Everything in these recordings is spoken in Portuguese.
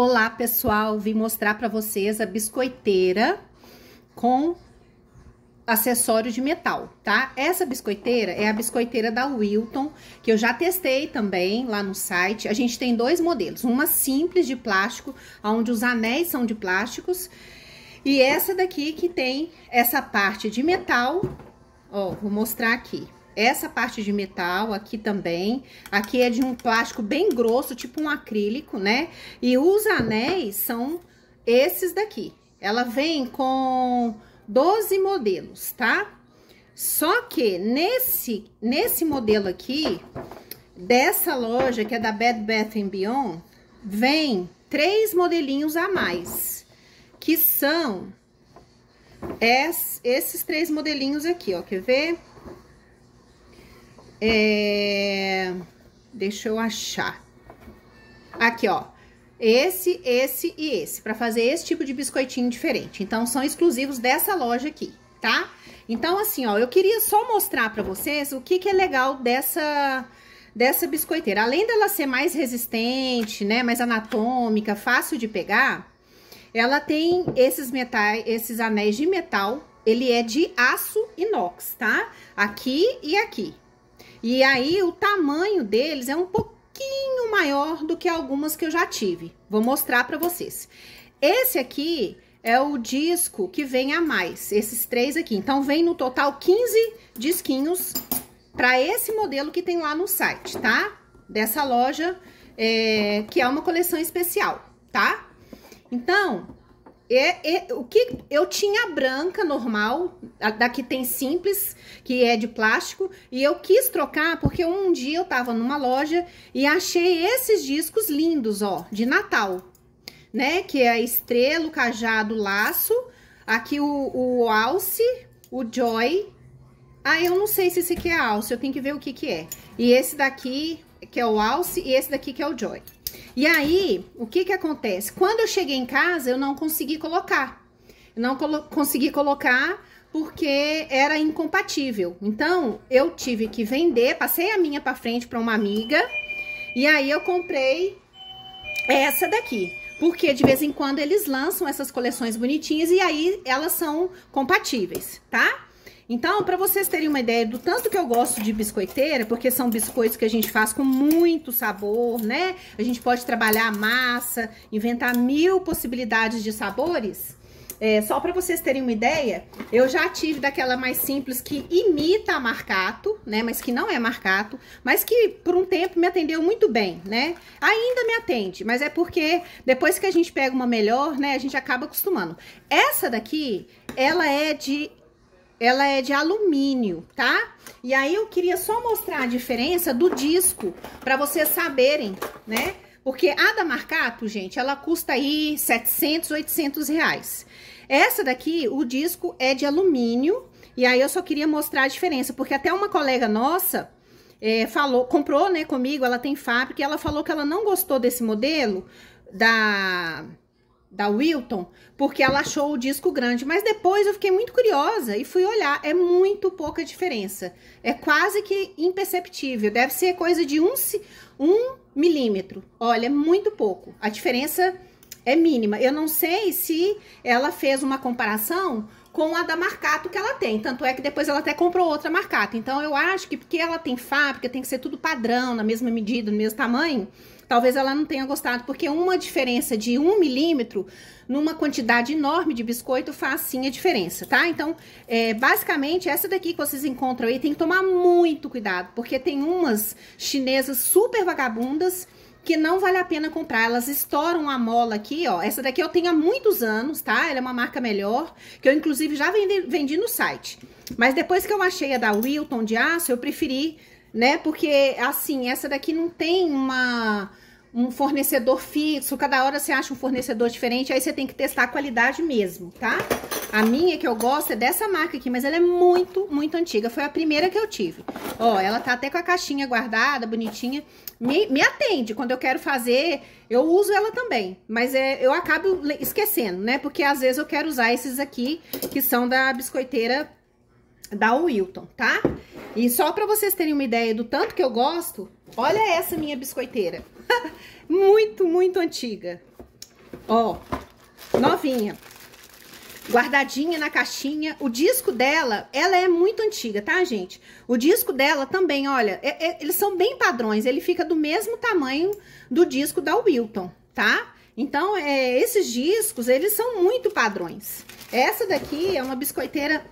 Olá, pessoal! Vim mostrar para vocês a biscoiteira com acessório de metal, tá? Essa biscoiteira é a biscoiteira da Wilton, que eu já testei também lá no site. A gente tem dois modelos, uma simples de plástico, onde os anéis são de plásticos, e essa daqui que tem essa parte de metal, ó, vou mostrar aqui. Essa parte de metal aqui também. Aqui é de um plástico bem grosso, tipo um acrílico, né? E os anéis são esses daqui. Ela vem com 12 modelos, tá? Só que nesse, nesse modelo aqui, dessa loja, que é da Bed Bath Beyond, vem três modelinhos a mais, que são es, esses três modelinhos aqui, ó, quer ver? É... Deixa eu achar. Aqui, ó. Esse, esse e esse, para fazer esse tipo de biscoitinho diferente. Então, são exclusivos dessa loja aqui, tá? Então, assim, ó, eu queria só mostrar para vocês o que que é legal dessa dessa biscoiteira. Além dela ser mais resistente, né, mais anatômica, fácil de pegar, ela tem esses metais, esses anéis de metal, ele é de aço inox, tá? Aqui e aqui. E aí o tamanho deles é um pouquinho maior do que algumas que eu já tive. Vou mostrar para vocês. Esse aqui é o disco que vem a mais, esses três aqui. Então vem no total 15 disquinhos para esse modelo que tem lá no site, tá? Dessa loja, é, que é uma coleção especial, tá? Então, é, é, o que eu tinha a branca normal, a, da que tem simples, que é de plástico, e eu quis trocar porque um dia eu tava numa loja e achei esses discos lindos, ó, de Natal, né? Que é a estrela, o cajado, o laço, aqui o, o alce, o joy. Ah, eu não sei se esse aqui é alce, eu tenho que ver o que que é. E esse daqui, que é o alce, e esse daqui que é o joy. E aí, o que que acontece? Quando eu cheguei em casa, eu não consegui colocar. não colo consegui colocar porque era incompatível. Então, eu tive que vender, passei a minha para frente para uma amiga. E aí eu comprei essa daqui. Porque de vez em quando eles lançam essas coleções bonitinhas e aí elas são compatíveis, tá? Então, para vocês terem uma ideia do tanto que eu gosto de biscoiteira, porque são biscoitos que a gente faz com muito sabor, né? A gente pode trabalhar a massa, inventar mil possibilidades de sabores. É, só para vocês terem uma ideia, eu já tive daquela mais simples que imita marcato, né? Mas que não é marcato, mas que por um tempo me atendeu muito bem, né? Ainda me atende, mas é porque depois que a gente pega uma melhor, né? A gente acaba acostumando. Essa daqui, ela é de ela é de alumínio, tá? E aí eu queria só mostrar a diferença do disco, para vocês saberem, né? Porque a da Marcato, gente, ela custa aí 700, 800 reais. Essa daqui, o disco é de alumínio, e aí eu só queria mostrar a diferença, porque até uma colega nossa é, falou, comprou, né, comigo, ela tem fábrica, e ela falou que ela não gostou desse modelo da da Wilton, porque ela achou o disco grande. Mas depois eu fiquei muito curiosa e fui olhar. É muito pouca diferença. É quase que imperceptível. Deve ser coisa de um, um milímetro. Olha, é muito pouco. A diferença é mínima. Eu não sei se ela fez uma comparação com a da Marcato que ela tem. Tanto é que depois ela até comprou outra Marcato. Então eu acho que porque ela tem fábrica, tem que ser tudo padrão, na mesma medida, no mesmo tamanho. Talvez ela não tenha gostado, porque uma diferença de um milímetro numa quantidade enorme de biscoito faz sim a diferença, tá? Então, é, basicamente, essa daqui que vocês encontram aí tem que tomar muito cuidado, porque tem umas chinesas super vagabundas que não vale a pena comprar. Elas estouram a mola aqui, ó. Essa daqui eu tenho há muitos anos, tá? Ela é uma marca melhor, que eu inclusive já vendi, vendi no site. Mas depois que eu achei a da Wilton de aço, eu preferi, né? Porque, assim, essa daqui não tem uma um fornecedor fixo, cada hora você acha um fornecedor diferente, aí você tem que testar a qualidade mesmo, tá? A minha que eu gosto é dessa marca aqui, mas ela é muito, muito antiga, foi a primeira que eu tive. Ó, ela tá até com a caixinha guardada, bonitinha, me, me atende, quando eu quero fazer, eu uso ela também, mas é, eu acabo esquecendo, né? Porque às vezes eu quero usar esses aqui, que são da biscoiteira da Wilton, tá? E só pra vocês terem uma ideia do tanto que eu gosto, olha essa minha biscoiteira. muito, muito antiga. Ó, novinha. Guardadinha na caixinha. O disco dela, ela é muito antiga, tá, gente? O disco dela também, olha, é, é, eles são bem padrões. Ele fica do mesmo tamanho do disco da Wilton, tá? Então, é, esses discos, eles são muito padrões. Essa daqui é uma biscoiteira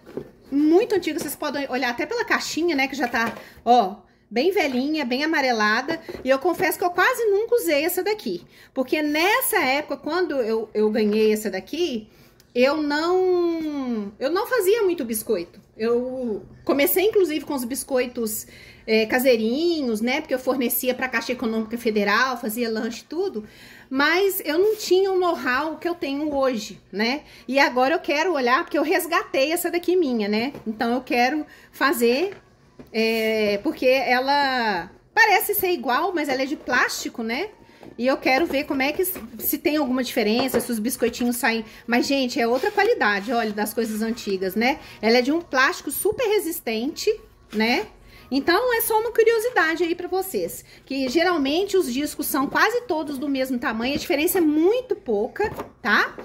muito antiga. Vocês podem olhar até pela caixinha, né, que já tá, ó, bem velhinha, bem amarelada, e eu confesso que eu quase nunca usei essa daqui, porque nessa época, quando eu, eu ganhei essa daqui, eu não, eu não fazia muito biscoito, eu comecei, inclusive, com os biscoitos é, caseirinhos, né? Porque eu fornecia para a Caixa Econômica Federal, fazia lanche tudo. Mas eu não tinha o know-how que eu tenho hoje, né? E agora eu quero olhar, porque eu resgatei essa daqui minha, né? Então eu quero fazer é, porque ela parece ser igual, mas ela é de plástico, né? E eu quero ver como é que se tem alguma diferença, se os biscoitinhos saem. Mas, gente, é outra qualidade, olha, das coisas antigas, né? Ela é de um plástico super resistente, né? Então é só uma curiosidade aí para vocês, que geralmente os discos são quase todos do mesmo tamanho, a diferença é muito pouca, tá?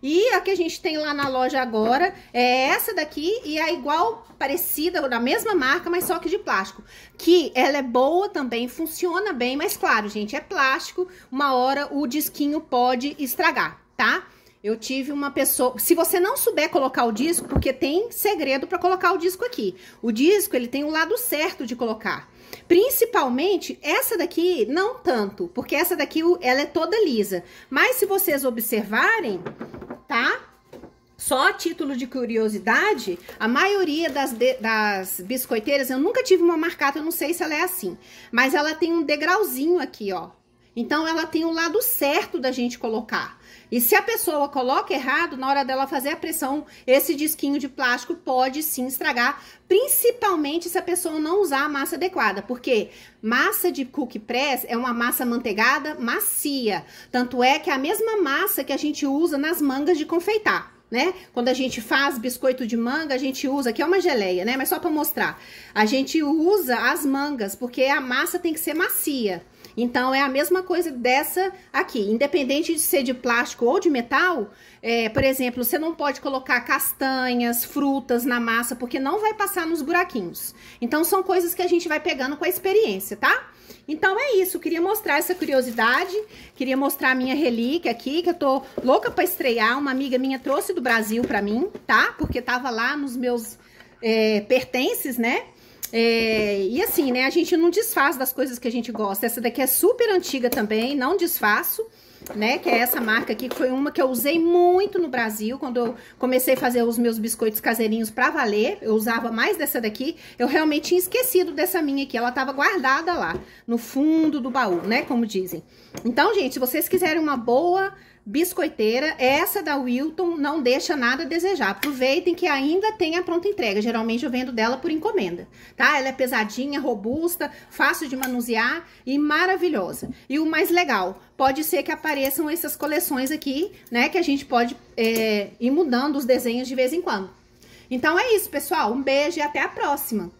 E a que a gente tem lá na loja agora é essa daqui e é igual, parecida, da mesma marca, mas só que de plástico. Que ela é boa também, funciona bem, mas claro, gente, é plástico, uma hora o disquinho pode estragar, tá? Eu tive uma pessoa. Se você não souber colocar o disco, porque tem segredo para colocar o disco aqui. O disco ele tem o lado certo de colocar. Principalmente essa daqui, não tanto, porque essa daqui ela é toda lisa. Mas se vocês observarem, tá? Só a título de curiosidade, a maioria das, de, das biscoiteiras, eu nunca tive uma marcada, eu não sei se ela é assim. Mas ela tem um degrauzinho aqui, ó. Então, ela tem o um lado certo da gente colocar. E se a pessoa coloca errado, na hora dela fazer a pressão, esse disquinho de plástico pode sim estragar, principalmente se a pessoa não usar a massa adequada, porque massa de cookie press é uma massa manteigada macia. Tanto é que é a mesma massa que a gente usa nas mangas de confeitar. Né? Quando a gente faz biscoito de manga, a gente usa, que é uma geleia, né? Mas só para mostrar. A gente usa as mangas, porque a massa tem que ser macia. Então, é a mesma coisa dessa aqui. Independente de ser de plástico ou de metal, é, por exemplo, você não pode colocar castanhas, frutas na massa, porque não vai passar nos buraquinhos. Então, são coisas que a gente vai pegando com a experiência, tá? Então, é isso. queria mostrar essa curiosidade, queria mostrar a minha relíquia aqui, que eu tô louca pra estrear. Uma amiga minha trouxe do Brasil pra mim, tá? Porque tava lá nos meus... É, pertences, né? É, e assim, né? A gente não desfaz das coisas que a gente gosta. Essa daqui é super antiga também, não desfaço. Né, que é essa marca aqui, que foi uma que eu usei muito no Brasil, quando eu comecei a fazer os meus biscoitos caseirinhos pra valer, eu usava mais dessa daqui, eu realmente tinha esquecido dessa minha aqui, ela tava guardada lá, no fundo do baú, né, como dizem. Então, gente, se vocês quiserem uma boa biscoiteira. Essa da Wilton não deixa nada a desejar. Aproveitem que ainda tem a pronta entrega. Geralmente eu vendo dela por encomenda, tá? Ela é pesadinha, robusta, fácil de manusear e maravilhosa. E o mais legal, pode ser que apareçam essas coleções aqui, né? Que a gente pode é, ir mudando os desenhos de vez em quando. Então é isso, pessoal. Um beijo e até a próxima!